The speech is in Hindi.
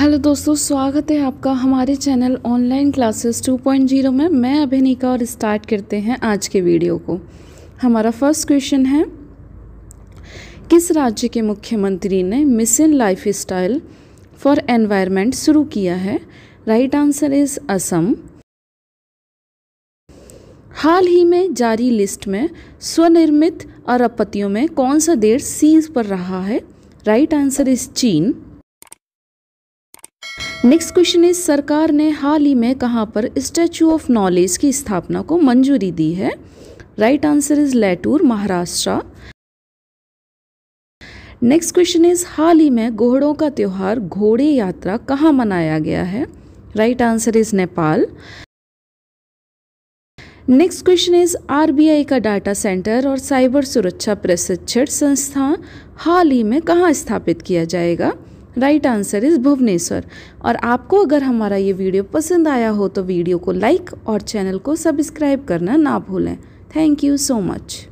हेलो दोस्तों स्वागत है आपका हमारे चैनल ऑनलाइन क्लासेस 2.0 में मैं अभिनिका और स्टार्ट करते हैं आज के वीडियो को हमारा फर्स्ट क्वेश्चन है किस राज्य के मुख्यमंत्री ने mission lifestyle for environment शुरू किया है राइट आंसर इज असम हाल ही में जारी लिस्ट में स्वनिर्मित अरबपतियों में कौन सा देश सीज पर रहा है राइट आंसर इज चीन नेक्स्ट क्वेश्चन इज सरकार ने हाल ही में कहाँ पर स्टैचू ऑफ नॉलेज की स्थापना को मंजूरी दी है right answer is Latur Maharashtra next question is हाल ही में घोड़ों का त्यौहार घोड़े यात्रा कहाँ मनाया गया है right answer is Nepal next question is RBI का डाटा सेंटर और साइबर सुरक्षा प्रशिक्षण संस्थान हाल ही में कहाँ स्थापित किया जाएगा राइट आंसर इज़ भुवनेश्वर और आपको अगर हमारा ये वीडियो पसंद आया हो तो वीडियो को लाइक और चैनल को सब्सक्राइब करना ना भूलें थैंक यू सो मच